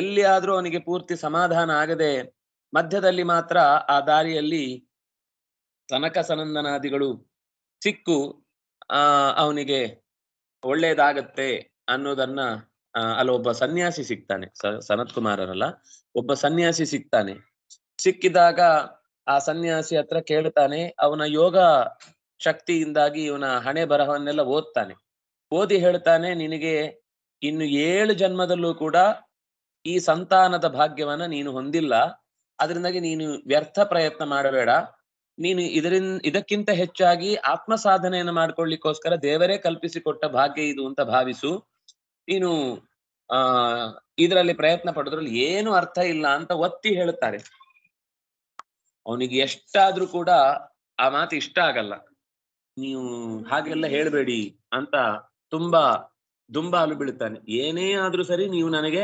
ಎಲ್ಲಿ ಆದ್ರೂ ಅವನಿಗೆ ಪೂರ್ತಿ ಸಮಾಧಾನ ಆಗದೆ ಮಧ್ಯದಲ್ಲಿ ಮಾತ್ರ ಆ ದಾರಿಯಲ್ಲಿ ತನಕ ಸನಂದನಾದಿಗಳು ಸಿಕ್ಕು ಆ ಅವನಿಗೆ ಒಳ್ಳೇದಾಗತ್ತೆ ಅನ್ನೋದನ್ನ ಒಬ್ಬ ಸನ್ಯಾಸಿ ಸಿಗ್ತಾನೆ ಸನತ್ ಕುಮಾರನಲ್ಲ ಒಬ್ಬ ಸನ್ಯಾಸಿ ಸಿಗ್ತಾನೆ ಸಿಕ್ಕಿದಾಗ ಆ ಸನ್ಯಾಸಿ ಹತ್ರ ಕೇಳ್ತಾನೆ ಅವನ ಯೋಗ ಶಕ್ತಿಯಿಂದಾಗಿ ಇವನ ಹಣೆ ಬರಹವನ್ನೆಲ್ಲ ಓದ್ತಾನೆ ಓದಿ ಹೇಳ್ತಾನೆ ನಿನಗೆ ಇನ್ನು ಏಳು ಜನ್ಮದಲ್ಲೂ ಕೂಡ ಈ ಸಂತಾನದ ಭಾಗ್ಯವನ್ನ ನೀನು ಹೊಂದಿಲ್ಲ ಅದರಿಂದಾಗಿ ನೀನು ವ್ಯರ್ಥ ಪ್ರಯತ್ನ ಮಾಡಬೇಡ ನೀನು ಇದರಿಂದ ಇದಕ್ಕಿಂತ ಹೆಚ್ಚಾಗಿ ಆತ್ಮ ಸಾಧನೆಯನ್ನು ಮಾಡ್ಕೊಳ್ಳಿಕ್ಕೋಸ್ಕರ ದೇವರೇ ಕಲ್ಪಿಸಿಕೊಟ್ಟ ಭಾಗ್ಯ ಇದು ಅಂತ ಭಾವಿಸು ನೀನು ಆ ಇದರಲ್ಲಿ ಪ್ರಯತ್ನ ಪಡೋದ್ರಲ್ಲಿ ಏನು ಅರ್ಥ ಇಲ್ಲ ಅಂತ ಒತ್ತಿ ಹೇಳ್ತಾರೆ ಅವನಿಗೆ ಎಷ್ಟಾದ್ರೂ ಕೂಡ ಆ ಮಾತು ಇಷ್ಟ ಆಗಲ್ಲ ನೀವು ಹಾಗೆಲ್ಲ ಹೇಳ್ಬೇಡಿ ಅಂತ ತುಂಬಾ ದುಂಬಾಲು ಬೀಳುತ್ತಾನೆ ಏನೇ ಆದ್ರೂ ಸರಿ ನೀವು ನನಗೆ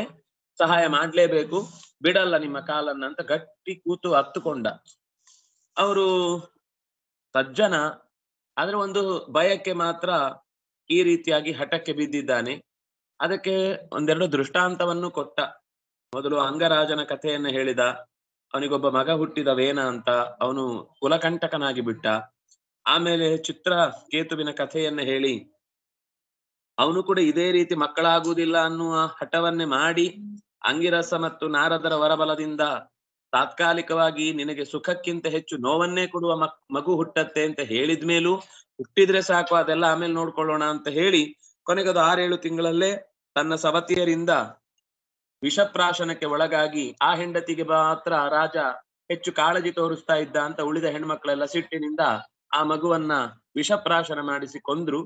ಸಹಾಯ ಮಾಡ್ಲೇಬೇಕು ಬಿಡಲ್ಲ ನಿಮ್ಮ ಕಾಲನ್ನ ಅಂತ ಗಟ್ಟಿ ಕೂತು ಹತ್ತುಕೊಂಡ ಅವರು ಸಜ್ಜನ ಆದ್ರೆ ಒಂದು ಭಯಕ್ಕೆ ಮಾತ್ರ ಈ ರೀತಿಯಾಗಿ ಹಠಕ್ಕೆ ಬಿದ್ದಿದ್ದಾನೆ ಅದಕ್ಕೆ ಒಂದೆರಡು ದೃಷ್ಟಾಂತವನ್ನು ಕೊಟ್ಟ ಮೊದಲು ಅಂಗರಾಜನ ಕಥೆಯನ್ನು ಹೇಳಿದ ಅವನಿಗೊಬ್ಬ ಮಗ ಹುಟ್ಟಿದ ವೇನ ಅಂತ ಅವನು ಕುಲಕಂಟಕನಾಗಿ ಬಿಟ್ಟ ಆಮೇಲೆ ಚಿತ್ರ ಕೇತುವಿನ ಕಥೆಯನ್ನ ಹೇಳಿ ಅವನು ಕೂಡ ಇದೇ ರೀತಿ ಮಕ್ಕಳಾಗುವುದಿಲ್ಲ ಅನ್ನುವ ಹಠವನ್ನೇ ಮಾಡಿ ಅಂಗಿರಸ ಮತ್ತು ನಾರದರ ವರಬಲದಿಂದ ತಾತ್ಕಾಲಿಕವಾಗಿ ನಿನಗೆ ಸುಖಕ್ಕಿಂತ ಹೆಚ್ಚು ನೋವನ್ನೇ ಕೊಡುವ ಮಕ್ ಮಗು ಹುಟ್ಟತ್ತೆ ಅಂತ ಹೇಳಿದ ಹುಟ್ಟಿದ್ರೆ ಸಾಕು ಅದೆಲ್ಲ ಆಮೇಲೆ ನೋಡ್ಕೊಳ್ಳೋಣ ಅಂತ ಹೇಳಿ ಕೊನೆಗದು ಆರೇಳು ತಿಂಗಳಲ್ಲೇ ತನ್ನ ಸವತಿಯರಿಂದ ವಿಷಪ್ರಾಶನಕ್ಕೆ ಒಳಗಾಗಿ ಆ ಹೆಂಡತಿಗೆ ಮಾತ್ರ ರಾಜ ಹೆಚ್ಚು ಕಾಳಜಿ ತೋರಿಸ್ತಾ ಇದ್ದ ಅಂತ ಉಳಿದ ಹೆಣ್ಮಕ್ಳೆಲ್ಲ ಸಿಟ್ಟಿನಿಂದ ಆ ಮಗುವನ್ನ ವಿಷಪ್ರಾಶನ ಮಾಡಿಸಿ ಕೊಂದ್ರು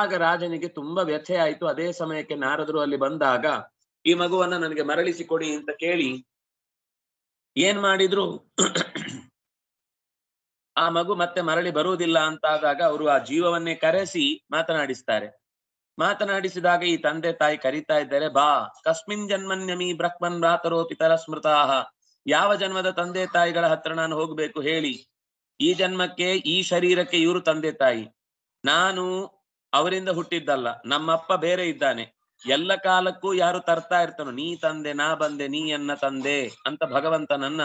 ಆಗ ರಾಜನಿಗೆ ತುಂಬಾ ವ್ಯಥೆ ಆಯಿತು ಅದೇ ಸಮಯಕ್ಕೆ ನಾರದರು ಅಲ್ಲಿ ಬಂದಾಗ ಈ ಮಗುವನ್ನ ನನಗೆ ಮರಳಿಸಿ ಕೊಡಿ ಅಂತ ಕೇಳಿ ಏನ್ ಮಾಡಿದ್ರು ಆ ಮಗು ಮತ್ತೆ ಮರಳಿ ಬರುವುದಿಲ್ಲ ಅಂತಾದಾಗ ಅವರು ಆ ಜೀವವನ್ನೇ ಕರೆಸಿ ಮಾತನಾಡಿಸ್ತಾರೆ ಮಾತನಾಡಿಸಿದಾಗ ಈ ತಂದೆ ತಾಯಿ ಕರೀತಾ ಇದ್ದಾರೆ ಬಾ ಕಸ್ಮಿನ್ ಜನ್ಮನ್ಯಮಿ ಬ್ರಹ್ಮನ್ ರಾತರೋ ಪಿತರ ಸ್ಮೃತಾಹ ಯಾವ ಜನ್ಮದ ತಂದೆ ತಾಯಿಗಳ ಹತ್ರ ನಾನು ಹೋಗ್ಬೇಕು ಹೇಳಿ ಈ ಜನ್ಮಕ್ಕೆ ಈ ಶರೀರಕ್ಕೆ ಇವರು ತಂದೆ ತಾಯಿ ನಾನು ಅವರಿಂದ ಹುಟ್ಟಿದ್ದಲ್ಲ ನಮ್ಮಪ್ಪ ಬೇರೆ ಇದ್ದಾನೆ ಎಲ್ಲ ಕಾಲಕ್ಕೂ ಯಾರು ತರ್ತಾ ಇರ್ತಾನೋ ನೀ ತಂದೆ ನಾ ಬಂದೆ ನೀ ಎನ್ನ ತಂದೆ ಅಂತ ಭಗವಂತನನ್ನ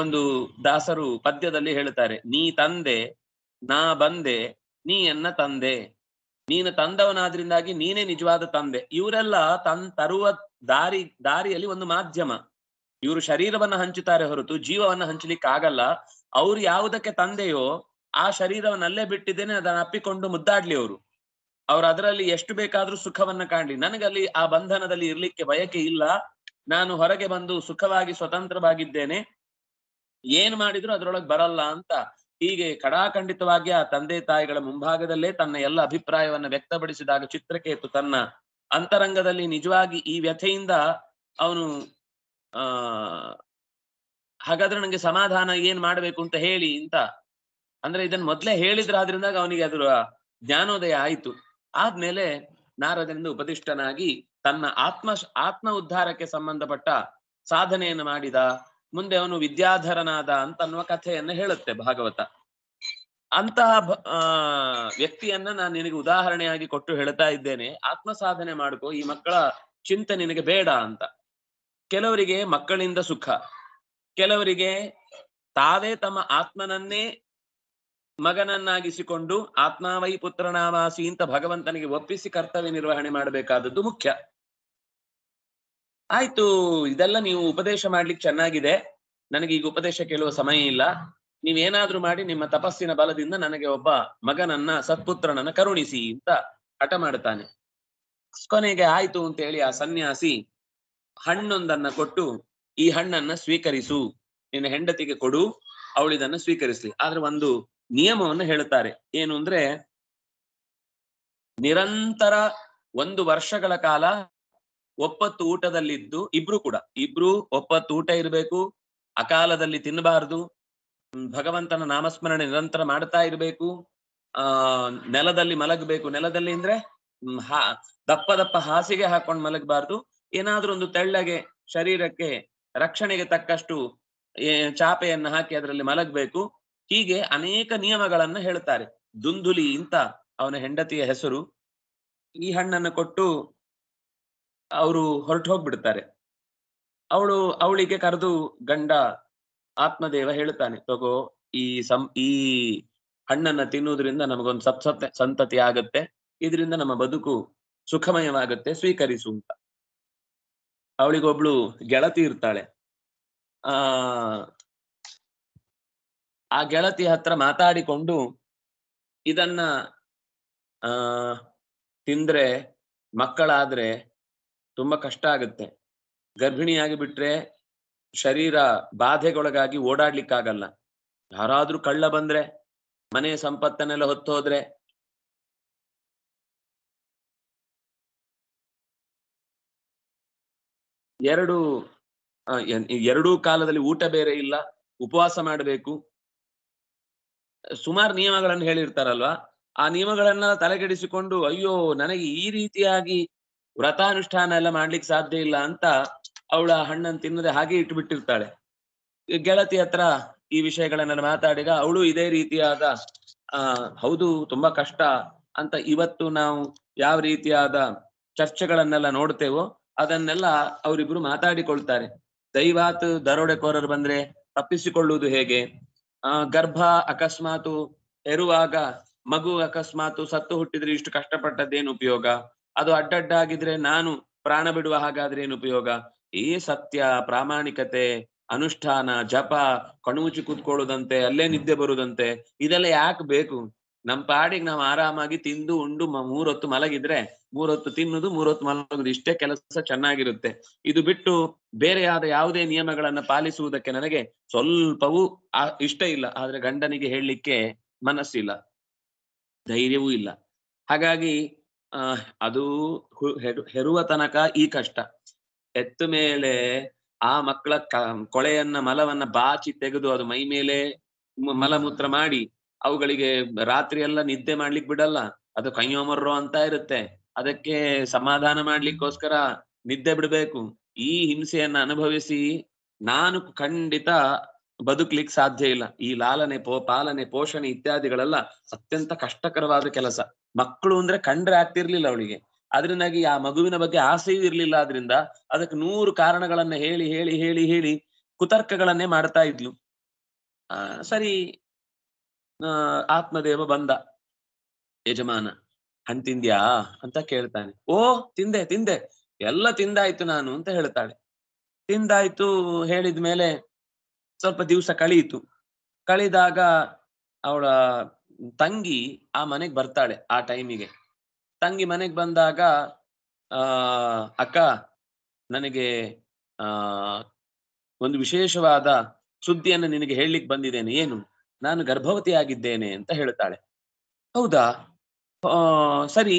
ಒಂದು ದಾಸರು ಪದ್ಯದಲ್ಲಿ ಹೇಳ್ತಾರೆ ನೀ ತಂದೆ ನಾ ಬಂದೆ ನೀ ಎನ್ನ ತಂದೆ ನೀನು ತಂದವನಾದ್ರಿಂದಾಗಿ ನೀನೇ ನಿಜವಾದ ತಂದೆ ಇವರೆಲ್ಲ ತನ್ ತರುವ ದಾರಿ ದಾರಿಯಲ್ಲಿ ಒಂದು ಮಾಧ್ಯಮ ಇವರು ಶರೀರವನ್ನ ಹಂಚುತ್ತಾರೆ ಹೊರತು ಜೀವವನ್ನ ಹಂಚಲಿಕ್ಕೆ ಆಗಲ್ಲ ಅವ್ರು ಯಾವುದಕ್ಕೆ ತಂದೆಯೋ ಆ ಶರೀರವನ್ನಲ್ಲೇ ಬಿಟ್ಟಿದ್ದೇನೆ ಅದನ್ನ ಅಪ್ಪಿಕೊಂಡು ಮುದ್ದಾಡ್ಲಿ ಅವರು ಅವ್ರು ಅದರಲ್ಲಿ ಎಷ್ಟು ಬೇಕಾದ್ರೂ ಸುಖವನ್ನ ಕಾಣ್ಲಿ ನನಗಲ್ಲಿ ಆ ಬಂಧನದಲ್ಲಿ ಇರ್ಲಿಕ್ಕೆ ಬಯಕೆ ಇಲ್ಲ ನಾನು ಹೊರಗೆ ಬಂದು ಸುಖವಾಗಿ ಸ್ವತಂತ್ರವಾಗಿದ್ದೇನೆ ಏನ್ ಮಾಡಿದ್ರು ಅದರೊಳಗೆ ಬರಲ್ಲ ಅಂತ ಹೀಗೆ ಕಡಾಖಂಡಿತವಾಗಿ ಆ ತಂದೆ ತಾಯಿಗಳ ಮುಂಭಾಗದಲ್ಲೇ ತನ್ನ ಎಲ್ಲ ಅಭಿಪ್ರಾಯವನ್ನ ವ್ಯಕ್ತಪಡಿಸಿದಾಗ ಚಿತ್ರಕೇತು ತನ್ನ ಅಂತರಂಗದಲ್ಲಿ ನಿಜವಾಗಿ ಈ ವ್ಯಥೆಯಿಂದ ಅವನು ಆ ಹಾಗಾದ್ರೆ ನನಗೆ ಸಮಾಧಾನ ಏನ್ ಮಾಡ್ಬೇಕು ಅಂತ ಹೇಳಿ ಅಂತ ಅಂದ್ರೆ ಇದನ್ನ ಮೊದ್ಲೇ ಹೇಳಿದ್ರ ಆದ್ರಿಂದ ಅವನಿಗೆ ಅದ್ರ ಜ್ಞಾನೋದಯ ಆಯ್ತು ಆದ್ಮೇಲೆ ನಾರದನಿಂದ ಉಪದಿಷ್ಟನಾಗಿ ತನ್ನ ಆತ್ಮ ಆತ್ಮ ಉದ್ಧಾರಕ್ಕೆ ಸಂಬಂಧಪಟ್ಟ ಸಾಧನೆಯನ್ನು ಮಾಡಿದ ಮುಂದೆ ಅವನು ವಿದ್ಯಾಧರನಾದ ಅಂತ ಅನ್ನುವ ಕಥೆಯನ್ನು ಹೇಳುತ್ತೆ ಭಾಗವತ ಅಂತಹ ಆ ವ್ಯಕ್ತಿಯನ್ನ ನಾನು ನಿನಗೆ ಉದಾಹರಣೆಯಾಗಿ ಕೊಟ್ಟು ಹೇಳ್ತಾ ಇದ್ದೇನೆ ಆತ್ಮ ಸಾಧನೆ ಮಾಡ್ಕೋ ಈ ಮಕ್ಕಳ ಚಿಂತೆ ನಿನಗೆ ಬೇಡ ಅಂತ ಕೆಲವರಿಗೆ ಮಕ್ಕಳಿಂದ ಸುಖ ಕೆಲವರಿಗೆ ತಾವೇ ತಮ್ಮ ಆತ್ಮನನ್ನೇ ಮಗನನ್ನಾಗಿಸಿಕೊಂಡು ಆತ್ಮಾವೈ ಪುತ್ರನಾವಾಸಿ ಅಂತ ಭಗವಂತನಿಗೆ ಒಪ್ಪಿಸಿ ಕರ್ತವ್ಯ ನಿರ್ವಹಣೆ ಮಾಡಬೇಕಾದದ್ದು ಮುಖ್ಯ ಆಯ್ತು ಇದೆಲ್ಲ ನೀವು ಉಪದೇಶ ಮಾಡ್ಲಿಕ್ಕೆ ಚೆನ್ನಾಗಿದೆ ನನಗೆ ಈಗ ಉಪದೇಶ ಕೇಳುವ ಸಮಯ ಇಲ್ಲ ನೀವೇನಾದ್ರೂ ಮಾಡಿ ನಿಮ್ಮ ತಪಸ್ಸಿನ ಬಲದಿಂದ ನನಗೆ ಒಬ್ಬ ಮಗನನ್ನ ಸತ್ಪುತ್ರನನ್ನ ಕರುಣಿಸಿ ಅಂತ ಹಠ ಮಾಡ್ತಾನೆ ಕೊನೆಗೆ ಆಯ್ತು ಅಂತ ಹೇಳಿ ಆ ಸನ್ಯಾಸಿ ಹಣ್ಣೊಂದನ್ನ ಕೊಟ್ಟು ಈ ಹಣ್ಣನ್ನ ಸ್ವೀಕರಿಸು ನಿನ್ನ ಹೆಂಡತಿಗೆ ಕೊಡು ಅವಳಿದನ್ನ ಸ್ವೀಕರಿಸ್ಲಿ ಆದ್ರೆ ಒಂದು ನಿಯಮವನ್ನು ಹೇಳುತ್ತಾರೆ ಏನು ಅಂದ್ರೆ ನಿರಂತರ ಒಂದು ವರ್ಷಗಳ ಕಾಲ ಒಪ್ಪತ್ತು ಊಟದಲ್ಲಿದ್ದು ಇಬ್ರು ಕೂಡ ಇಬ್ರು ಒಪ್ಪತ್ತು ಊಟ ಇರಬೇಕು ಅಕಾಲದಲ್ಲಿ ತಿನ್ನಬಾರದು ಭಗವಂತನ ನಾಮಸ್ಮರಣೆ ನಿರಂತರ ಮಾಡ್ತಾ ಇರಬೇಕು ಆ ನೆಲದಲ್ಲಿ ಮಲಗಬೇಕು ನೆಲದಲ್ಲಿ ಅಂದ್ರೆ ಹಾ ದಪ್ಪ ದಪ್ಪ ಹಾಸಿಗೆ ಹಾಕೊಂಡು ಮಲಗಬಾರ್ದು ಏನಾದ್ರೂ ಒಂದು ತೆಳ್ಳಗೆ ಶರೀರಕ್ಕೆ ರಕ್ಷಣೆಗೆ ತಕ್ಕಷ್ಟು ಚಾಪೆಯನ್ನು ಹಾಕಿ ಅದರಲ್ಲಿ ಮಲಗಬೇಕು ಹೀಗೆ ಅನೇಕ ನಿಯಮಗಳನ್ನ ಹೇಳ್ತಾರೆ ದುಂದುಲಿ ಇಂತ ಅವನ ಹೆಂಡತಿಯ ಹೆಸರು ಈ ಹಣ್ಣನ್ನು ಕೊಟ್ಟು ಅವರು ಹೊರಟು ಹೋಗ್ಬಿಡ್ತಾರೆ ಅವಳು ಅವಳಿಗೆ ಕರೆದು ಗಂಡ ಆತ್ಮದೇವ ಹೇಳುತ್ತಾನೆ ತಗೋ ಈ ಸಂ ಈ ಹಣ್ಣನ್ನ ತಿನ್ನುವುದರಿಂದ ನಮಗೊಂದು ಸತ್ ಸಂತತಿ ಆಗತ್ತೆ ಇದರಿಂದ ನಮ್ಮ ಬದುಕು ಸುಖಮಯವಾಗತ್ತೆ ಸ್ವೀಕರಿಸು ಅಂತ ಅವಳಿಗೊಬ್ಳು ಗೆಳತಿ ಇರ್ತಾಳೆ ಆ ಆ ಗೆಳತಿ ಹತ್ರ ಮಾತಾಡಿಕೊಂಡು ಇದನ್ನ ಆ ತಿಂದ್ರೆ ಮಕ್ಕಳಾದ್ರೆ ತುಂಬಾ ಕಷ್ಟ ಆಗುತ್ತೆ ಗರ್ಭಿಣಿಯಾಗಿ ಬಿಟ್ರೆ ಶರೀರ ಬಾಧೆಗೊಳಗಾಗಿ ಓಡಾಡ್ಲಿಕ್ಕಾಗಲ್ಲ ಯಾರಾದ್ರೂ ಕಳ್ಳ ಬಂದ್ರೆ ಮನೆ ಸಂಪತ್ತನ್ನೆಲ್ಲ ಹೊತ್ತೋದ್ರೆ ಎರಡು ಎರಡೂ ಕಾಲದಲ್ಲಿ ಊಟ ಬೇರೆ ಇಲ್ಲ ಉಪವಾಸ ಮಾಡಬೇಕು ಸುಮಾರು ನಿಯಮಗಳನ್ನು ಹೇಳಿರ್ತಾರಲ್ವಾ ಆ ನಿಯಮಗಳನ್ನ ತಲೆಗೆಡಿಸಿಕೊಂಡು ಅಯ್ಯೋ ನನಗೆ ಈ ರೀತಿಯಾಗಿ ವ್ರತಾನುಷ್ಠಾನ ಎಲ್ಲ ಮಾಡ್ಲಿಕ್ಕೆ ಸಾಧ್ಯ ಇಲ್ಲ ಅಂತ ಅವಳ ಹಣ್ಣನ್ನು ತಿನ್ನದೆ ಹಾಗೆ ಇಟ್ಟು ಬಿಟ್ಟಿರ್ತಾಳೆ ಗೆಳತಿ ಹತ್ರ ಈ ವಿಷಯಗಳನ್ನ ಮಾತಾಡಿದ ಅವಳು ಇದೇ ರೀತಿಯಾದ ಆ ಹೌದು ತುಂಬಾ ಕಷ್ಟ ಅಂತ ಇವತ್ತು ನಾವು ಯಾವ ರೀತಿಯಾದ ಚರ್ಚೆಗಳನ್ನೆಲ್ಲ ನೋಡ್ತೇವೋ ಅದನ್ನೆಲ್ಲ ಅವರಿಬ್ರು ಮಾತಾಡಿಕೊಳ್ತಾರೆ ದೈವಾತ್ ದರೋಡೆಕೋರರು ಬಂದ್ರೆ ತಪ್ಪಿಸಿಕೊಳ್ಳುವುದು ಹೇಗೆ ಗರ್ಭ ಅಕಸ್ಮಾತು ಎರುವಾಗ ಮಗು ಅಕಸ್ಮಾತು ಸತ್ತು ಹುಟ್ಟಿದ್ರೆ ಇಷ್ಟು ಕಷ್ಟಪಟ್ಟದ್ದೇನು ಉಪಯೋಗ ಅದು ಅಡ್ಡಡ್ಡಾಗಿದ್ರೆ ನಾನು ಪ್ರಾಣ ಬಿಡುವ ಹಾಗಾದ್ರೆ ಏನು ಉಪಯೋಗ ಈ ಸತ್ಯ ಪ್ರಾಮಾಣಿಕತೆ ಅನುಷ್ಠಾನ ಜಪ ಕಣುಚಿ ಕೂತ್ಕೊಳ್ಳುದಂತೆ ಅಲ್ಲೇ ನಿದ್ದೆ ಬರುದಂತೆ ಇದೆಲ್ಲ ಯಾಕೆ ಬೇಕು ನಮ್ ಪಾಡಿಗೆ ನಾವು ಆರಾಮಾಗಿ ತಿಂದು ಉಂಡು ಮೂರೊತ್ತು ಮಲಗಿದ್ರೆ ಮೂರೊತ್ತು ತಿನ್ನುದು ಮೂರೊತ್ತು ಮಲಗುದು ಇಷ್ಟೇ ಕೆಲಸ ಚೆನ್ನಾಗಿರುತ್ತೆ ಇದು ಬಿಟ್ಟು ಬೇರೆಯಾದ ಯಾವುದೇ ನಿಯಮಗಳನ್ನ ಪಾಲಿಸುವುದಕ್ಕೆ ನನಗೆ ಸ್ವಲ್ಪವೂ ಇಷ್ಟ ಇಲ್ಲ ಆದ್ರೆ ಗಂಡನಿಗೆ ಹೇಳಲಿಕ್ಕೆ ಮನಸ್ಸಿಲ್ಲ ಧೈರ್ಯವೂ ಇಲ್ಲ ಹಾಗಾಗಿ ಆ ಅದು ಹೆರುವ ತನಕ ಈ ಕಷ್ಟ ಎತ್ತ ಮೇಲೆ ಆ ಮಕ್ಕಳ ಕೊಳೆಯನ್ನ ಮಲವನ್ನ ಬಾಚಿ ತೆಗೆದು ಅದು ಮೈ ಮೇಲೆ ಮಲಮೂತ್ರ ಮಾಡಿ ಅವುಗಳಿಗೆ ರಾತ್ರಿ ಎಲ್ಲ ನಿದ್ದೆ ಮಾಡ್ಲಿಕ್ ಬಿಡಲ್ಲ ಅದು ಕೈಯೋಮರ್ರು ಅಂತ ಇರುತ್ತೆ ಅದಕ್ಕೆ ಸಮಾಧಾನ ಮಾಡ್ಲಿಕ್ಕೋಸ್ಕರ ನಿದ್ದೆ ಬಿಡ್ಬೇಕು ಈ ಹಿಂಸೆಯನ್ನ ಅನುಭವಿಸಿ ನಾನು ಖಂಡಿತ ಬದುಕ್ಲಿಕ್ ಸಾಧ್ಯ ಇಲ್ಲ ಈ ಲಾಲನೆ ಪೋ ಪಾಲನೆ ಪೋಷಣೆ ಇತ್ಯಾದಿಗಳೆಲ್ಲ ಅತ್ಯಂತ ಕಷ್ಟಕರವಾದ ಕೆಲಸ ಮಕ್ಕಳು ಅಂದ್ರೆ ಕಂಡ್ರೆ ಆಗ್ತಿರ್ಲಿಲ್ಲ ಅವಳಿಗೆ ಅದರಿಂದಾಗಿ ಆ ಮಗುವಿನ ಬಗ್ಗೆ ಆಸೆಯೂ ಇರ್ಲಿಲ್ಲ ಆದ್ರಿಂದ ಅದಕ್ಕೆ ನೂರು ಕಾರಣಗಳನ್ನ ಹೇಳಿ ಹೇಳಿ ಹೇಳಿ ಹೇಳಿ ಕುತರ್ಕಗಳನ್ನೇ ಮಾಡ್ತಾ ಇದ್ಲು ಆ ಸರಿ ಆತ್ಮದೇವ ಬಂದ ಯಜಮಾನ ಹಣ್ ತಿಂದ್ಯಾ ಅಂತ ಕೇಳ್ತಾನೆ ಓ ತಿಂದೆ ತಿಂದೆ ಎಲ್ಲ ತಿಂದಾಯ್ತು ನಾನು ಅಂತ ಹೇಳ್ತಾಳೆ ತಿಂದಾಯ್ತು ಹೇಳಿದ್ಮೇಲೆ ಸ್ವಲ್ಪ ದಿವ್ಸ ಕಳೀತು ಕಳಿದಾಗ ಅವಳ ತಂಗಿ ಆ ಮನೆಗ್ ಬರ್ತಾಳೆ ಆ ಟೈಮಿಗೆ ತಂಗಿ ಮನೆಗ್ ಬಂದಾಗ ಆ ಅಕ್ಕ ನನಗೆ ಆ ಒಂದು ವಿಶೇಷವಾದ ಸುದ್ದಿಯನ್ನು ನಿನಗೆ ಹೇಳಲಿಕ್ಕೆ ಬಂದಿದ್ದೇನೆ ಏನು ನಾನು ಗರ್ಭವತಿಯಾಗಿದ್ದೇನೆ ಅಂತ ಹೇಳ್ತಾಳೆ ಹೌದಾ ಸರಿ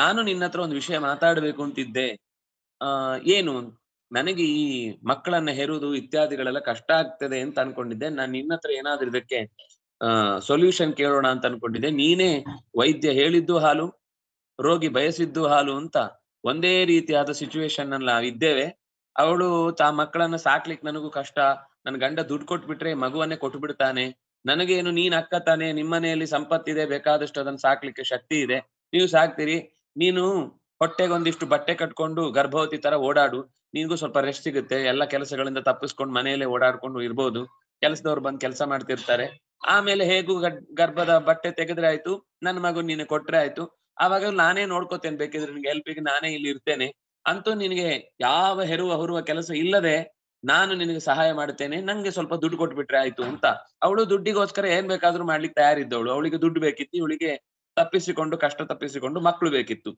ನಾನು ನಿನ್ನ ಹತ್ರ ಒಂದು ವಿಷಯ ಮಾತಾಡಬೇಕು ಅಂತಿದ್ದೆ ಆ ಏನು ನನಗೆ ಈ ಮಕ್ಕಳನ್ನ ಹೆರುವುದು ಇತ್ಯಾದಿಗಳೆಲ್ಲ ಕಷ್ಟ ಆಗ್ತದೆ ಅಂತ ಅನ್ಕೊಂಡಿದ್ದೆ ನಾನು ನಿನ್ನ ಹತ್ರ ಏನಾದ್ರೂ ಇದಕ್ಕೆ ಆ ಸೊಲ್ಯೂಷನ್ ಕೇಳೋಣ ಅಂತ ಅನ್ಕೊಂಡಿದ್ದೆ ನೀನೇ ವೈದ್ಯ ಹೇಳಿದ್ದು ಹಾಲು ರೋಗಿ ಬಯಸಿದ್ದು ಹಾಲು ಅಂತ ಒಂದೇ ರೀತಿಯಾದ ಸಿಚುವೇಶನ್ ನಾವು ಇದ್ದೇವೆ ಅವಳು ತಾ ಮಕ್ಕಳನ್ನ ಸಾಕ್ಲಿಕ್ಕೆ ನನಗೂ ಕಷ್ಟ ನನ್ ಗಂಡ ದುಡ್ಡು ಕೊಟ್ಬಿಟ್ರೆ ಮಗುವನ್ನೇ ಕೊಟ್ಟು ಬಿಡ್ತಾನೆ ನನಗೇನು ನೀನ್ ಅಕ್ಕ ತಾನೆ ನಿಮ್ಮನೆಯಲ್ಲಿ ಸಂಪತ್ತಿದೆ ಬೇಕಾದಷ್ಟು ಅದನ್ನ ಸಾಕ್ಲಿಕ್ಕೆ ಶಕ್ತಿ ಇದೆ ನೀವು ಸಾಕ್ತೀರಿ ನೀನು ಹೊಟ್ಟೆಗೊಂದಿಷ್ಟು ಬಟ್ಟೆ ಕಟ್ಕೊಂಡು ಗರ್ಭವತಿ ತರ ಓಡಾಡು ನಿನ್ಗೂ ಸ್ವಲ್ಪ ರೆಸ್ಟ್ ಸಿಗುತ್ತೆ ಎಲ್ಲ ಕೆಲಸಗಳಿಂದ ತಪ್ಪಿಸ್ಕೊಂಡು ಮನೆಯಲ್ಲೇ ಓಡಾಡ್ಕೊಂಡು ಇರ್ಬೋದು ಕೆಲಸದವ್ರು ಬಂದು ಕೆಲಸ ಮಾಡ್ತಿರ್ತಾರೆ ಆಮೇಲೆ ಹೇಗೂ ಗರ್ಭದ ಬಟ್ಟೆ ತೆಗೆದ್ರೆ ಆಯ್ತು ನನ್ನ ಮಗು ನೀನು ಕೊಟ್ರೆ ಆಯ್ತು ಆವಾಗ ನಾನೇ ನೋಡ್ಕೋತೇನೆ ಬೇಕಿದ್ರೆ ನಿನ್ಗೆ ಹೆಲ್ಪಿಗೆ ನಾನೇ ಇಲ್ಲಿ ಇರ್ತೇನೆ ಅಂತೂ ನಿನಗೆ ಯಾವ ಹೆರುವ ಹೊರುವ ಕೆಲಸ ಇಲ್ಲದೆ ನಾನು ನಿನಗೆ ಸಹಾಯ ಮಾಡ್ತೇನೆ ನಂಗೆ ಸ್ವಲ್ಪ ದುಡ್ಡು ಕೊಟ್ಬಿಟ್ರೆ ಆಯ್ತು ಅಂತ ಅವಳು ದುಡ್ಡಿಗೋಸ್ಕರ ಏನ್ ಬೇಕಾದ್ರೂ ಮಾಡ್ಲಿಕ್ಕೆ ತಯಾರಿದ್ದವಳು ಅವಳಿಗೆ ದುಡ್ಡು ಬೇಕಿತ್ತು ಇವಳಿಗೆ ತಪ್ಪಿಸಿಕೊಂಡು ಕಷ್ಟ ತಪ್ಪಿಸಿಕೊಂಡು ಮಕ್ಕಳು ಬೇಕಿತ್ತು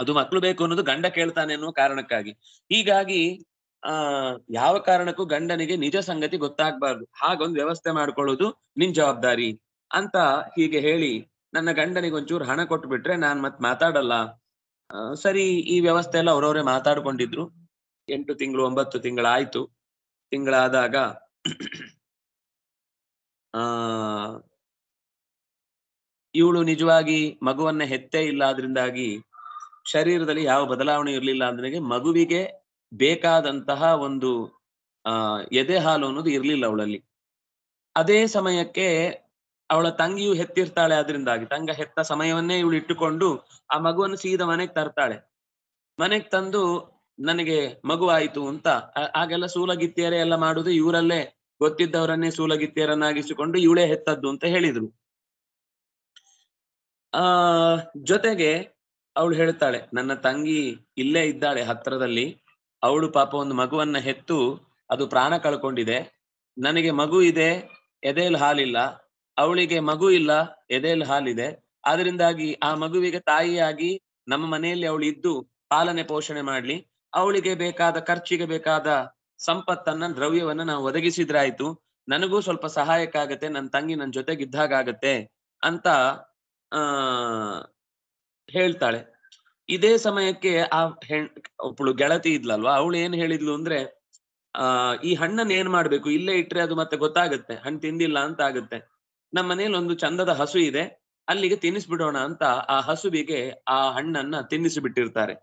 ಅದು ಮಕ್ಕಳು ಬೇಕು ಅನ್ನೋದು ಗಂಡ ಕೇಳ್ತಾನೆ ಅನ್ನುವ ಕಾರಣಕ್ಕಾಗಿ ಹೀಗಾಗಿ ಆ ಯಾವ ಕಾರಣಕ್ಕೂ ಗಂಡನಿಗೆ ನಿಜ ಸಂಗತಿ ಗೊತ್ತಾಗ್ಬಾರ್ದು ಹಾಗೊಂದು ವ್ಯವಸ್ಥೆ ಮಾಡ್ಕೊಳ್ಳೋದು ನಿನ್ ಜವಾಬ್ದಾರಿ ಅಂತ ಹೀಗೆ ಹೇಳಿ ನನ್ನ ಗಂಡನಿಗೆ ಒಂಚೂರು ಹಣ ಕೊಟ್ಬಿಟ್ರೆ ನಾನ್ ಮತ್ ಮಾತಾಡಲ್ಲ ಸರಿ ಈ ವ್ಯವಸ್ಥೆ ಎಲ್ಲ ಅವ್ರವ್ರೆ ಮಾತಾಡ್ಕೊಂಡಿದ್ರು ಎಂಟು ತಿಂಗಳು ಒಂಬತ್ತು ತಿಂಗಳಾಯ್ತು ತಿಂಗಳಾದಾಗ ಆ ಇವಳು ನಿಜವಾಗಿ ಮಗುವನ್ನ ಹೆತ್ತೇ ಇಲ್ಲ ಅದರಿಂದಾಗಿ ಶರೀರದಲ್ಲಿ ಯಾವ ಬದಲಾವಣೆ ಇರಲಿಲ್ಲ ಅಂದ್ರೆ ಮಗುವಿಗೆ ಬೇಕಾದಂತಹ ಒಂದು ಆ ಎದೆ ಹಾಲು ಅನ್ನೋದು ಇರಲಿಲ್ಲ ಅವಳಲ್ಲಿ ಅದೇ ಸಮಯಕ್ಕೆ ಅವಳ ತಂಗಿಯು ಹೆತ್ತಿರ್ತಾಳೆ ಅದರಿಂದಾಗಿ ತಂಗ ಹೆತ್ತ ಸಮಯವನ್ನೇ ಇವಳು ಇಟ್ಟುಕೊಂಡು ಆ ಮಗುವನ್ನು ಸೀದ ಮನೆಗೆ ತರ್ತಾಳೆ ಮನೆಗ್ ತಂದು ನನಗೆ ಮಗುವಾಯಿತು ಅಂತ ಆಗೆಲ್ಲ ಸೂಲಗಿತ್ತಿಯರೇ ಎಲ್ಲ ಮಾಡುದು ಇವರಲ್ಲೇ ಗೊತ್ತಿದ್ದವರನ್ನೇ ಸೂಲಗಿತ್ತಿಯರನ್ನಾಗಿಸಿಕೊಂಡು ಇವಳೇ ಹೆತ್ತದ್ದು ಅಂತ ಹೇಳಿದ್ರು ಆ ಜೊತೆಗೆ ಅವಳು ಹೇಳ್ತಾಳೆ ನನ್ನ ತಂಗಿ ಇಲ್ಲೇ ಇದ್ದಾಳೆ ಹತ್ರದಲ್ಲಿ ಅವಳು ಪಾಪ ಒಂದು ಮಗುವನ್ನ ಹೆತ್ತು ಅದು ಪ್ರಾಣ ಕಳ್ಕೊಂಡಿದೆ ನನಗೆ ಮಗು ಇದೆ ಎದೆಯಲ್ಲಿ ಹಾಲಿಲ್ಲ ಅವಳಿಗೆ ಮಗು ಇಲ್ಲ ಎದೆಯಲ್ಲಿ ಹಾಲಿದೆ ಆದ್ರಿಂದಾಗಿ ಆ ಮಗುವಿಗೆ ತಾಯಿಯಾಗಿ ನಮ್ಮ ಮನೆಯಲ್ಲಿ ಅವಳು ಇದ್ದು ಪಾಲನೆ ಪೋಷಣೆ ಮಾಡ್ಲಿ ಅವಳಿಗೆ ಬೇಕಾದ ಖರ್ಚಿಗೆ ಬೇಕಾದ ಸಂಪತ್ತನ್ನ ದ್ರವ್ಯವನ್ನ ನಾವು ಒದಗಿಸಿದ್ರಾಯ್ತು ನನಗೂ ಸ್ವಲ್ಪ ಸಹಾಯಕ್ಕಾಗತ್ತೆ ನನ್ನ ತಂಗಿ ನನ್ನ ಜೊತೆಗಿದ್ದಾಗತ್ತೆ ಅಂತ ಆ ಹೇಳ್ತಾಳೆ ಇದೇ ಸಮಯಕ್ಕೆ ಆ ಹೆಣ್ ಒಬ್ಳು ಗೆಳತಿ ಇದ್ಲಲ್ವಾ ಅವಳು ಏನ್ ಹೇಳಿದ್ಲು ಅಂದ್ರೆ ಆ ಈ ಹಣ್ಣನ್ನ ಏನ್ ಮಾಡ್ಬೇಕು ಇಲ್ಲೇ ಇಟ್ರೆ ಅದು ಮತ್ತೆ ಗೊತ್ತಾಗುತ್ತೆ ಹಣ್ಣು ತಿಂದಿಲ್ಲ ಅಂತ ಆಗುತ್ತೆ ನಮ್ಮ ಮನೇಲಿ ಒಂದು ಚಂದದ ಹಸು ಇದೆ ಅಲ್ಲಿಗೆ ತಿನ್ನಿಸ್ಬಿಡೋಣ ಅಂತ ಆ ಹಸುವಿಗೆ ಆ ಹಣ್ಣನ್ನ ತಿನ್ನಿಸಿ ಬಿಟ್ಟಿರ್ತಾರೆ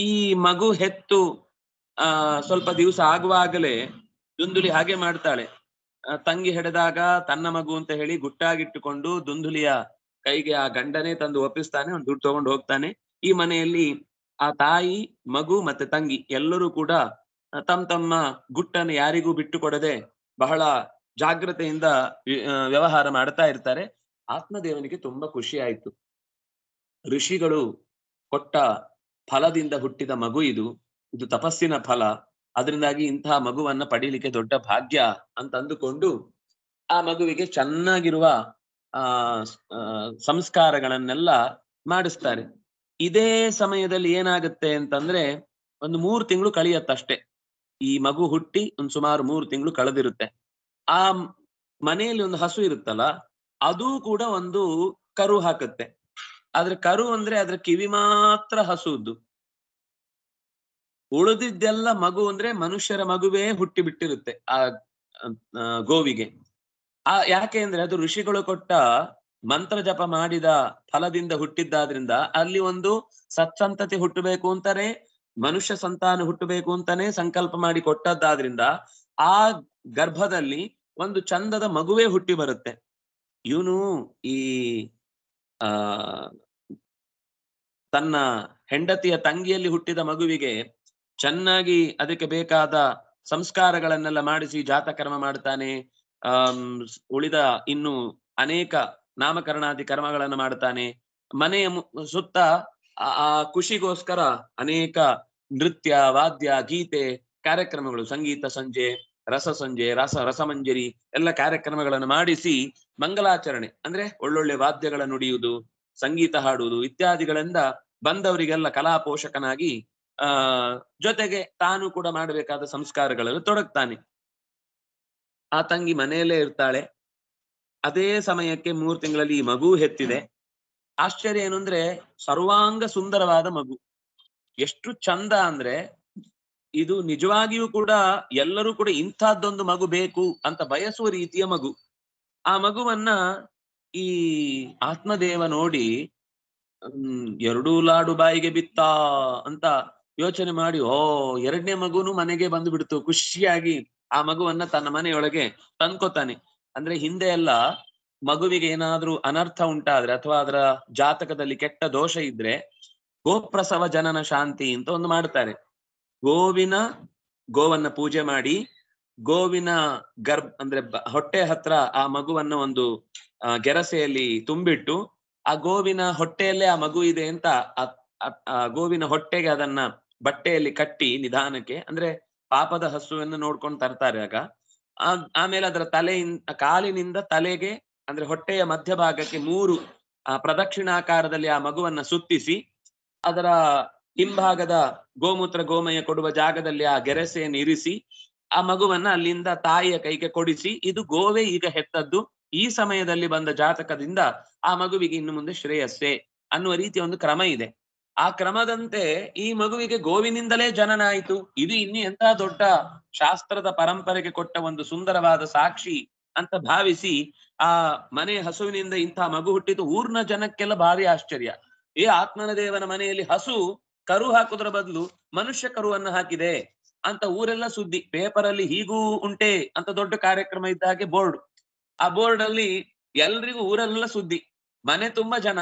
ಈ ಮಗು ಹೆತ್ತು ಆ ಸ್ವಲ್ಪ ದಿವಸ ಆಗುವಾಗಲೇ ದುಂದುಲಿ ಹಾಗೆ ಮಾಡ್ತಾಳೆ ತಂಗಿ ಹೆಡೆದಾಗ ತನ್ನ ಮಗು ಅಂತ ಹೇಳಿ ಗುಟ್ಟಾಗಿಟ್ಟುಕೊಂಡು ದುಂದುಲಿಯ ಕೈಗೆ ಆ ಗಂಡನೇ ತಂದು ಒಪ್ಪಿಸ್ತಾನೆ ಒಂದು ದುಡ್ಡು ತಗೊಂಡು ಹೋಗ್ತಾನೆ ಈ ಮನೆಯಲ್ಲಿ ಆ ತಾಯಿ ಮಗು ಮತ್ತೆ ತಂಗಿ ಎಲ್ಲರೂ ಕೂಡ ತಮ್ಮ ತಮ್ಮ ಗುಟ್ಟನ್ನು ಯಾರಿಗೂ ಬಿಟ್ಟು ಕೊಡದೆ ಬಹಳ ಜಾಗ್ರತೆಯಿಂದ ವ್ಯವಹಾರ ಮಾಡ್ತಾ ಇರ್ತಾರೆ ಆತ್ಮದೇವನಿಗೆ ತುಂಬಾ ಖುಷಿ ಆಯ್ತು ಋಷಿಗಳು ಕೊಟ್ಟ ಫಲದಿಂದ ಹುಟ್ಟಿದ ಮಗು ಇದು ಇದು ತಪಸ್ಸಿನ ಫಲ ಅದರಿಂದಾಗಿ ಇಂತಹ ಮಗುವನ್ನ ಪಡೀಲಿಕ್ಕೆ ದೊಡ್ಡ ಭಾಗ್ಯ ಅಂತ ಅಂದುಕೊಂಡು ಆ ಮಗುವಿಗೆ ಚೆನ್ನಾಗಿರುವ ಆ ಸಂಸ್ಕಾರಗಳನ್ನೆಲ್ಲ ಮಾಡಿಸ್ತಾರೆ ಇದೇ ಸಮಯದಲ್ಲಿ ಏನಾಗುತ್ತೆ ಅಂತಂದ್ರೆ ಒಂದು ಮೂರು ತಿಂಗಳು ಕಳಿಯತ್ತಷ್ಟೇ ಈ ಮಗು ಹುಟ್ಟಿ ಒಂದು ಸುಮಾರು ಮೂರು ತಿಂಗಳು ಕಳೆದಿರುತ್ತೆ ಆ ಮನೆಯಲ್ಲಿ ಒಂದು ಹಸು ಇರುತ್ತಲ್ಲ ಅದು ಕೂಡ ಒಂದು ಕರು ಹಾಕುತ್ತೆ ಆದ್ರೆ ಕರು ಅಂದ್ರೆ ಅದ್ರ ಕಿವಿ ಮಾತ್ರ ಹಸುದು ಉಳಿದಿದ್ದೆಲ್ಲ ಮಗು ಅಂದ್ರೆ ಮನುಷ್ಯರ ಮಗುವೇ ಹುಟ್ಟಿ ಬಿಟ್ಟಿರುತ್ತೆ ಆ ಗೋವಿಗೆ ಆ ಯಾಕೆ ಅಂದ್ರೆ ಅದು ಋಷಿಗಳು ಕೊಟ್ಟ ಮಂತ್ರ ಜಪ ಮಾಡಿದ ಫಲದಿಂದ ಹುಟ್ಟಿದ್ದಾದ್ರಿಂದ ಅಲ್ಲಿ ಒಂದು ಸತ್ಸಂತತಿ ಹುಟ್ಟಬೇಕು ಅಂತಾನೆ ಮನುಷ್ಯ ಸಂತಾನ ಹುಟ್ಟಬೇಕು ಅಂತಾನೆ ಸಂಕಲ್ಪ ಮಾಡಿ ಕೊಟ್ಟದ್ದಾದ್ರಿಂದ ಆ ಗರ್ಭದಲ್ಲಿ ಒಂದು ಚಂದದ ಮಗುವೇ ಹುಟ್ಟಿ ಬರುತ್ತೆ ಇವನು ಈ ಆ ತನ್ನ ಹೆಂಡತಿಯ ತಂಗಿಯಲ್ಲಿ ಹುಟ್ಟಿದ ಮಗುವಿಗೆ ಚೆನ್ನಾಗಿ ಅದಕ್ಕೆ ಬೇಕಾದ ಸಂಸ್ಕಾರಗಳನ್ನೆಲ್ಲ ಮಾಡಿಸಿ ಜಾತಕರ್ಮ ಮಾಡ್ತಾನೆ ಉಳಿದ ಇನ್ನು ಅನೇಕ ನಾಮಕರಣಾದಿ ಕರ್ಮಗಳನ್ನು ಮಾಡ್ತಾನೆ ಮನೆಯ ಸುತ್ತ ಆ ಖುಷಿಗೋಸ್ಕರ ಅನೇಕ ನೃತ್ಯ ವಾದ್ಯ ಗೀತೆ ಕಾರ್ಯಕ್ರಮಗಳು ಸಂಗೀತ ಸಂಜೆ ರಸ ಸಂಜೆ ರಸ ರಸಮಂಜರಿ ಎಲ್ಲ ಕಾರ್ಯಕ್ರಮಗಳನ್ನು ಮಾಡಿಸಿ ಮಂಗಲಾಚರಣೆ ಅಂದ್ರೆ ಒಳ್ಳೊಳ್ಳೆ ವಾದ್ಯಗಳ ನುಡಿಯುವುದು ಸಂಗೀತ ಹಾಡುವುದು ಇತ್ಯಾದಿಗಳಿಂದ ಬಂದವರಿಗೆಲ್ಲ ಕಲಾ ಪೋಷಕನಾಗಿ ಆ ಜೊತೆಗೆ ತಾನು ಕೂಡ ಮಾಡಬೇಕಾದ ಸಂಸ್ಕಾರಗಳನ್ನು ತೊಡಗ್ತಾನೆ ಆ ತಂಗಿ ಮನೆಯಲ್ಲೇ ಇರ್ತಾಳೆ ಅದೇ ಸಮಯಕ್ಕೆ ಮೂರು ತಿಂಗಳಲ್ಲಿ ಈ ಮಗು ಹೆತ್ತಿದೆ ಆಶ್ಚರ್ಯ ಏನು ಅಂದ್ರೆ ಸರ್ವಾಂಗ ಸುಂದರವಾದ ಮಗು ಎಷ್ಟು ಚಂದ ಅಂದ್ರೆ ಇದು ನಿಜವಾಗಿಯೂ ಕೂಡ ಎಲ್ಲರೂ ಕೂಡ ಇಂಥದ್ದೊಂದು ಮಗು ಬೇಕು ಅಂತ ಬಯಸುವ ರೀತಿಯ ಮಗು ಆ ಮಗುವನ್ನ ಈ ಆತ್ಮದೇವ ನೋಡಿ ಹ್ಮ್ ಎರಡೂ ಲಾಡು ಬಾಯಿಗೆ ಬಿತ್ತ ಅಂತ ಯೋಚನೆ ಮಾಡಿ ಓ ಎರಡನೇ ಮಗುನು ಮನೆಗೆ ಬಂದು ಬಿಡ್ತು ಖುಷಿಯಾಗಿ ಆ ಮಗುವನ್ನ ತನ್ನ ಮನೆಯೊಳಗೆ ತಂದ್ಕೊತಾನೆ ಅಂದ್ರೆ ಹಿಂದೆ ಎಲ್ಲ ಮಗುವಿಗೆ ಏನಾದ್ರೂ ಅನರ್ಥ ಉಂಟಾದ್ರೆ ಅಥವಾ ಅದರ ಜಾತಕದಲ್ಲಿ ಕೆಟ್ಟ ದೋಷ ಇದ್ರೆ ಗೋಪ್ರಸವ ಜನನ ಶಾಂತಿ ಅಂತ ಒಂದು ಮಾಡ್ತಾರೆ ಗೋವಿನ ಗೋವನ್ನ ಪೂಜೆ ಮಾಡಿ ಗೋವಿನ ಗರ್ಭ ಅಂದ್ರೆ ಹೊಟ್ಟೆ ಹತ್ರ ಆ ಮಗುವನ್ನ ಒಂದು ಗೆರಸೆಯಲ್ಲಿ ತುಂಬಿಟ್ಟು ಆ ಗೋವಿನ ಹೊಟ್ಟೆಯಲ್ಲೇ ಆ ಮಗು ಇದೆ ಅಂತ ಆ ಗೋವಿನ ಹೊಟ್ಟೆಗೆ ಅದನ್ನ ಬಟ್ಟೆಯಲ್ಲಿ ಕಟ್ಟಿ ನಿಧಾನಕ್ಕೆ ಅಂದ್ರೆ ಪಾಪದ ಹಸುವನ್ನು ನೋಡ್ಕೊಂಡು ತರ್ತಾರೆ ಆಗ ಆಮೇಲೆ ಅದರ ತಲೆಯಿಂದ ಕಾಲಿನಿಂದ ತಲೆಗೆ ಅಂದ್ರೆ ಹೊಟ್ಟೆಯ ಮಧ್ಯಭಾಗಕ್ಕೆ ಮೂರು ಆ ಪ್ರದಕ್ಷಿಣಾಕಾರದಲ್ಲಿ ಆ ಮಗುವನ್ನ ಸುತ್ತಿಸಿ ಅದರ ಹಿಂಭಾಗದ ಗೋಮೂತ್ರ ಗೋಮಯ ಕೊಡುವ ಜಾಗದಲ್ಲಿ ಆ ಗೆರೆಸೆಯನ್ನು ಇರಿಸಿ ಆ ಮಗುವನ್ನ ಅಲ್ಲಿಂದ ತಾಯಿಯ ಕೈಗೆ ಕೊಡಿಸಿ ಇದು ಗೋವೆ ಈಗ ಹೆತ್ತದ್ದು ಈ ಸಮಯದಲ್ಲಿ ಬಂದ ಜಾತಕದಿಂದ ಆ ಮಗುವಿಗೆ ಇನ್ನು ಮುಂದೆ ಶ್ರೇಯಸ್ಸೆ ಅನ್ನುವ ರೀತಿಯ ಒಂದು ಕ್ರಮ ಇದೆ ಆ ಕ್ರಮದಂತೆ ಈ ಮಗುವಿಗೆ ಗೋವಿನಿಂದಲೇ ಜನನಾಯಿತು ಇದು ಇನ್ನು ಎಂತಹ ದೊಡ್ಡ ಶಾಸ್ತ್ರದ ಪರಂಪರೆಗೆ ಕೊಟ್ಟ ಒಂದು ಸುಂದರವಾದ ಸಾಕ್ಷಿ ಅಂತ ಭಾವಿಸಿ ಆ ಮನೆ ಹಸುವಿನಿಂದ ಇಂತಹ ಮಗು ಹುಟ್ಟಿದ್ದು ಊರ್ನ ಜನಕ್ಕೆಲ್ಲ ಭಾರಿ ಆಶ್ಚರ್ಯ ಏ ಆತ್ಮನ ದೇವನ ಮನೆಯಲ್ಲಿ ಹಸು ಕರು ಹಾಕೋದ್ರ ಬದಲು ಮನುಷ್ಯ ಕರುವನ್ನು ಹಾಕಿದೆ ಅಂತ ಊರೆಲ್ಲ ಸುದ್ದಿ ಪೇಪರ್ ಅಲ್ಲಿ ಹೀಗೂ ಉಂಟೆ ಅಂತ ದೊಡ್ಡ ಕಾರ್ಯಕ್ರಮ ಇದ್ದ ಹಾಗೆ ಬೋರ್ಡ್ ಆ ಬೋರ್ಡ್ ಅಲ್ಲಿ ಎಲ್ರಿಗೂ ಊರೆಲ್ಲ ಸುದ್ದಿ ಮನೆ ತುಂಬಾ ಜನ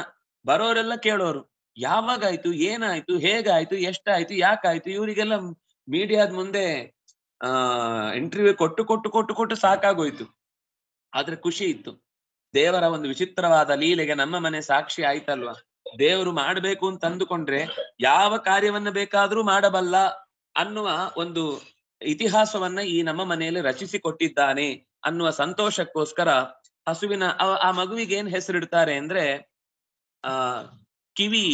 ಬರೋರೆಲ್ಲ ಕೇಳೋರು ಯಾವಾಗಾಯ್ತು ಏನಾಯ್ತು ಹೇಗಾಯ್ತು ಎಷ್ಟಾಯ್ತು ಯಾಕಾಯ್ತು ಇವರಿಗೆಲ್ಲ ಮೀಡಿಯಾದ ಮುಂದೆ ಆ ಇಂಟರ್ವ್ಯೂ ಕೊಟ್ಟು ಕೊಟ್ಟು ಕೊಟ್ಟು ಕೊಟ್ಟು ಸಾಕಾಗೋಯ್ತು ಆದ್ರೆ ಖುಷಿ ಇತ್ತು ದೇವರ ಒಂದು ವಿಚಿತ್ರವಾದ ಲೀಲೆಗೆ ನಮ್ಮ ಮನೆ ಸಾಕ್ಷಿ ಆಯ್ತಲ್ವಾ ದೇವರು ಮಾಡಬೇಕು ಅಂತ ಅಂದುಕೊಂಡ್ರೆ ಯಾವ ಕಾರ್ಯವನ್ನ ಬೇಕಾದ್ರೂ ಮಾಡಬಲ್ಲ ಅನ್ನುವ ಒಂದು ಇತಿಹಾಸವನ್ನ ಈ ನಮ್ಮ ಮನೆಯಲ್ಲಿ ರಚಿಸಿ ಕೊಟ್ಟಿದ್ದಾನೆ ಅನ್ನುವ ಸಂತೋಷಕ್ಕೋಸ್ಕರ ಹಸುವಿನ ಆ ಮಗುವಿಗೆ ಏನ್ ಹೆಸರಿಡ್ತಾರೆ ಅಂದ್ರೆ ಆ ಕಿವಿ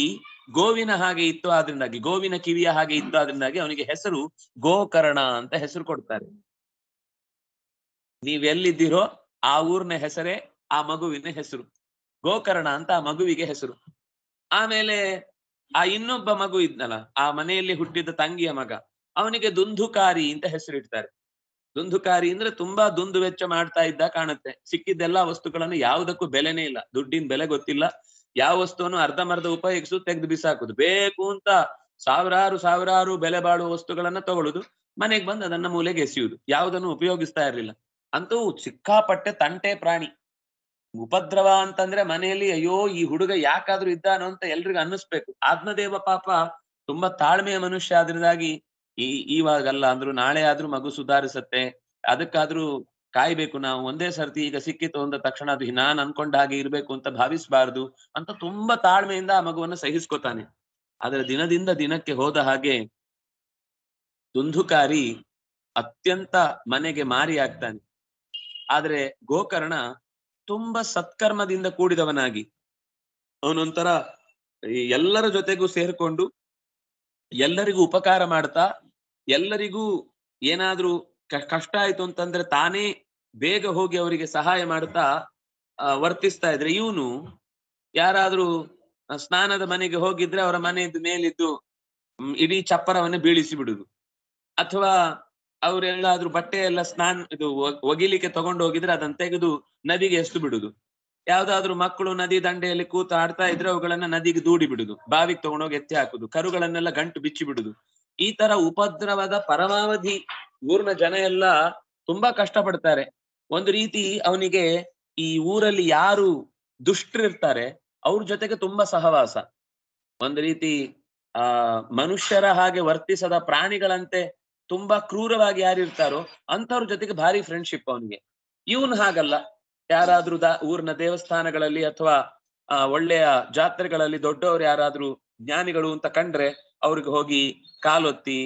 ಗೋವಿನ ಹಾಗೆ ಇತ್ತು ಆದ್ರಿಂದಾಗಿ ಗೋವಿನ ಕಿವಿಯ ಹಾಗೆ ಇತ್ತು ಆದ್ರಿಂದಾಗಿ ಅವನಿಗೆ ಹೆಸರು ಗೋಕರ್ಣ ಅಂತ ಹೆಸರು ಕೊಡ್ತಾರೆ ನೀವೆಲ್ಲಿದ್ದೀರೋ ಆ ಊರ್ನ ಹೆಸರೇ ಆ ಮಗುವಿನ ಹೆಸರು ಗೋಕರ್ಣ ಅಂತ ಆ ಮಗುವಿಗೆ ಹೆಸರು ಆಮೇಲೆ ಆ ಇನ್ನೊಬ್ಬ ಮಗು ಇದ್ನಲ್ಲ ಆ ಮನೆಯಲ್ಲಿ ಹುಟ್ಟಿದ ತಂಗಿಯ ಮಗ ಅವನಿಗೆ ದುಂಧುಕಾರಿ ಅಂತ ಹೆಸರಿಡ್ತಾರೆ ದುಂಧುಕಾರಿ ಅಂದ್ರೆ ತುಂಬಾ ದುಂದು ವೆಚ್ಚ ಮಾಡ್ತಾ ಇದ್ದ ಕಾಣುತ್ತೆ ಸಿಕ್ಕಿದ್ದೆಲ್ಲಾ ವಸ್ತುಗಳನ್ನು ಯಾವುದಕ್ಕೂ ಬೆಲೆನೇ ಇಲ್ಲ ದುಡ್ಡಿನ ಬೆಲೆ ಗೊತ್ತಿಲ್ಲ ಯಾವ ವಸ್ತುವನ್ನು ಅರ್ಧಮರ್ಧ ಉಪಯೋಗಿಸು ತೆಗೆದು ಬಿಸಾಕುದು ಬೇಕು ಅಂತ ಸಾವಿರಾರು ಸಾವಿರಾರು ಬೆಲೆ ಬಾಳುವ ವಸ್ತುಗಳನ್ನ ತಗೊಳ್ಳುದು ಮನೆಗೆ ಬಂದು ಅದನ್ನ ಮೂಲೆಗೆ ಎಸೆಯುವುದು ಯಾವುದನ್ನು ಉಪಯೋಗಿಸ್ತಾ ಇರಲಿಲ್ಲ ಅಂತೂ ಸಿಕ್ಕಾಪಟ್ಟೆ ತಂಟೆ ಪ್ರಾಣಿ ಉಪದ್ರವ ಅಂತಂದ್ರೆ ಮನೆಯಲ್ಲಿ ಅಯ್ಯೋ ಈ ಹುಡುಗ ಯಾಕಾದ್ರೂ ಇದ್ದಾನೋ ಅಂತ ಎಲ್ರಿಗೂ ಅನ್ನಿಸ್ಬೇಕು ಆತ್ಮದೇವ ಪಾಪ ತುಂಬಾ ತಾಳ್ಮೆಯ ಮನುಷ್ಯ ಆದ್ರದಾಗಿ ಈ ಈವಾಗಲ್ಲ ಅಂದ್ರು ನಾಳೆ ಆದ್ರೂ ಮಗು ಸುಧಾರಿಸತ್ತೆ ಅದಕ್ಕಾದ್ರೂ ಕಾಯ್ಬೇಕು ನಾವು ಒಂದೇ ಸರ್ತಿ ಈಗ ಸಿಕ್ಕಿತ್ತು ಅಂದ ತಕ್ಷಣ ಅದು ನಾನು ಅನ್ಕೊಂಡ ಹಾಗೆ ಇರ್ಬೇಕು ಅಂತ ಭಾವಿಸ್ಬಾರ್ದು ಅಂತ ತುಂಬಾ ತಾಳ್ಮೆಯಿಂದ ಆ ಮಗುವನ್ನ ಸಹಿಸ್ಕೋತಾನೆ ಆದ್ರೆ ದಿನದಿಂದ ದಿನಕ್ಕೆ ಹೋದ ಹಾಗೆ ದುಂಧುಕಾರಿ ಅತ್ಯಂತ ಮನೆಗೆ ಮಾರಿ ಆಗ್ತಾನೆ ಆದ್ರೆ ಗೋಕರ್ಣ ತುಂಬಾ ಸತ್ಕರ್ಮದಿಂದ ಕೂಡಿದವನಾಗಿ ಅವನೊಂಥರ ಎಲ್ಲರ ಜೊತೆಗೂ ಸೇರ್ಕೊಂಡು ಎಲ್ಲರಿಗೂ ಉಪಕಾರ ಮಾಡ್ತಾ ಎಲ್ಲರಿಗೂ ಏನಾದ್ರೂ ಕಷ್ಟ ಆಯ್ತು ಅಂತಂದ್ರೆ ತಾನೇ ಬೇಗ ಹೋಗಿ ಅವರಿಗೆ ಸಹಾಯ ಮಾಡ್ತಾ ವರ್ತಿಸ್ತಾ ಇದ್ರೆ ಇವನು ಯಾರಾದ್ರೂ ಸ್ನಾನದ ಮನೆಗೆ ಹೋಗಿದ್ರೆ ಅವರ ಮನೆಯದ್ದು ಮೇಲಿದ್ದು ಇಡೀ ಚಪ್ಪರವನ್ನು ಬೀಳಿಸಿ ಬಿಡುದು ಅಥವಾ ಅವರೆಲ್ಲಾದ್ರೂ ಬಟ್ಟೆ ಎಲ್ಲ ಸ್ನಾನ ಇದು ಒಗಿಲಿಕ್ಕೆ ತಗೊಂಡು ಹೋಗಿದ್ರೆ ಅದನ್ನ ತೆಗೆದು ನದಿಗೆ ಎಷ್ಟು ಬಿಡುದು ಯಾವ್ದಾದ್ರು ಮಕ್ಕಳು ನದಿ ದಂಡೆಯಲ್ಲಿ ಕೂತು ಆಡ್ತಾ ಇದ್ರೆ ಅವುಗಳನ್ನ ನದಿಗೆ ದೂಡಿ ಬಿಡುದು ಬಾವಿಗೆ ತಗೊಂಡೋಗಿ ಎತ್ತಿ ಹಾಕುದು ಕರುಗಳನ್ನೆಲ್ಲ ಗಂಟು ಬಿಚ್ಚಿ ಬಿಡುದು ಈ ತರ ಉಪದ್ರವದ ಪರಮಾವಧಿ ಊರಿನ ಜನ ಎಲ್ಲ ತುಂಬಾ ಕಷ್ಟ ಪಡ್ತಾರೆ ಒಂದು ರೀತಿ ಅವನಿಗೆ ಈ ಊರಲ್ಲಿ ಯಾರು ದುಷ್ಟ್ರಿರ್ತಾರೆ ಅವ್ರ ಜೊತೆಗೆ ತುಂಬಾ ಸಹವಾಸ ಒಂದು ರೀತಿ ಆ ಮನುಷ್ಯರ ಹಾಗೆ ವರ್ತಿಸದ ಪ್ರಾಣಿಗಳಂತೆ ತುಂಬಾ ಕ್ರೂರವಾಗಿ ಯಾರಿರ್ತಾರೋ ಅಂಥವ್ರ ಜೊತೆಗೆ ಭಾರಿ ಫ್ರೆಂಡ್ಶಿಪ್ ಅವನಿಗೆ ಇವನ್ ಹಾಗಲ್ಲ ಯಾರಾದ್ರೂ ದಾ ಊರ್ನ ದೇವಸ್ಥಾನಗಳಲ್ಲಿ ಅಥವಾ ಆ ಒಳ್ಳೆಯ ಜಾತ್ರೆಗಳಲ್ಲಿ ದೊಡ್ಡವರು ಯಾರಾದ್ರೂ ಜ್ಞಾನಿಗಳು ಅಂತ ಕಂಡ್ರೆ ಅವ್ರಿಗೆ ಹೋಗಿ ಕಾಲೊತ್ತಿ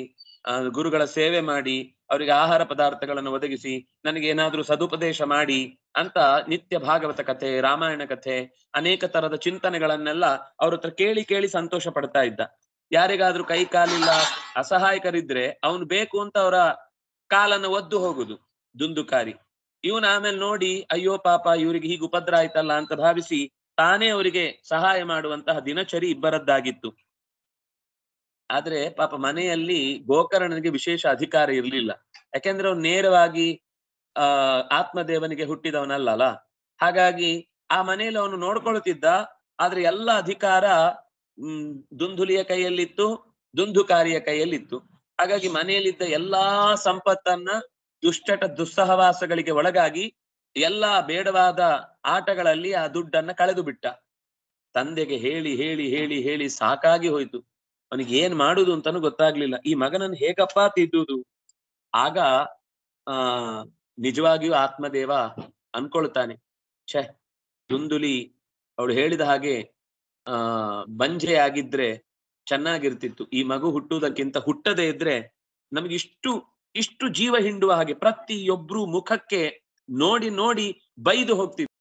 ಗುರುಗಳ ಸೇವೆ ಮಾಡಿ ಅವರಿಗೆ ಆಹಾರ ಪದಾರ್ಥಗಳನ್ನು ಒದಗಿಸಿ ನನಗೆ ಏನಾದ್ರೂ ಸದುಪದೇಶ ಮಾಡಿ ಅಂತ ನಿತ್ಯ ಭಾಗವತ ಕಥೆ ರಾಮಾಯಣ ಕಥೆ ಅನೇಕ ತರದ ಚಿಂತನೆಗಳನ್ನೆಲ್ಲ ಅವ್ರ ಹತ್ರ ಕೇಳಿ ಕೇಳಿ ಸಂತೋಷ ಪಡ್ತಾ ಇದ್ದ ಯಾರಿಗಾದ್ರೂ ಕೈ ಕಾಲಿಲ್ಲ ಅಸಹಾಯಕರಿದ್ರೆ ಅವನು ಬೇಕು ಅಂತ ಅವರ ಕಾಲನ್ನು ಒದ್ದು ಹೋಗುದು ದುಂದುಕಾರಿ ಇವನು ಆಮೇಲೆ ನೋಡಿ ಅಯ್ಯೋ ಪಾಪ ಇವರಿಗೆ ಹೀಗೆ ಉಪದ್ರ ಆಯ್ತಲ್ಲ ಅಂತ ಭಾವಿಸಿ ತಾನೇ ಅವರಿಗೆ ಸಹಾಯ ಮಾಡುವಂತಹ ದಿನಚರಿ ಇಬ್ಬರದ್ದಾಗಿತ್ತು ಆದ್ರೆ ಪಾಪ ಮನೆಯಲ್ಲಿ ಗೋಕರ್ಣನಿಗೆ ವಿಶೇಷ ಅಧಿಕಾರ ಇರಲಿಲ್ಲ ಯಾಕೆಂದ್ರೆ ಅವನು ನೇರವಾಗಿ ಆ ಆತ್ಮದೇವನಿಗೆ ಹುಟ್ಟಿದವನಲ್ಲ ಹಾಗಾಗಿ ಆ ಮನೆಯಲ್ಲಿ ಅವನು ನೋಡ್ಕೊಳ್ತಿದ್ದ ಆದ್ರೆ ಎಲ್ಲ ಅಧಿಕಾರ ದುಂದುಲಿಯ ಕೈಯಲ್ಲಿತ್ತು ದುಂದುಕಾರಿಯ ಕೈಯಲ್ಲಿತ್ತು ಹಾಗಾಗಿ ಮನೆಯಲ್ಲಿದ್ದ ಎಲ್ಲಾ ಸಂಪತ್ತನ್ನ ದುಷ್ಟಟ ದುಸ್ಸಹವಾಸಗಳಿಗೆ ಒಳಗಾಗಿ ಎಲ್ಲಾ ಬೇಡವಾದ ಆಟಗಳಲ್ಲಿ ಆ ದುಡ್ಡನ್ನ ಕಳೆದು ಬಿಟ್ಟ ತಂದೆಗೆ ಹೇಳಿ ಹೇಳಿ ಹೇಳಿ ಹೇಳಿ ಸಾಕಾಗಿ ಹೋಯ್ತು ಅವನಿಗೆ ಏನ್ ಮಾಡುದು ಅಂತಾನು ಗೊತ್ತಾಗ್ಲಿಲ್ಲ ಈ ಮಗನನ್ನು ಹೇಗಪ್ಪ ತಿದ್ದುದು ಆಗ ಆ ನಿಜವಾಗಿಯೂ ಆತ್ಮದೇವ ಅನ್ಕೊಳ್ತಾನೆ ಛೆ ದುಂದುಲಿ ಅವಳು ಹೇಳಿದ ಹಾಗೆ ಆ ಬಂಜೆ ಆಗಿದ್ರೆ ಚೆನ್ನಾಗಿರ್ತಿತ್ತು ಈ ಮಗು ಹುಟ್ಟುವುದಕ್ಕಿಂತ ಹುಟ್ಟದೇ ಇದ್ರೆ ನಮ್ಗೆ ಇಷ್ಟು ಇಷ್ಟು ಜೀವ ಹಿಂಡುವ ಹಾಗೆ ಪ್ರತಿಯೊಬ್ರು ಮುಖಕ್ಕೆ ನೋಡಿ ನೋಡಿ ಬೈದು ಹೋಗ್ತಿದ್ರು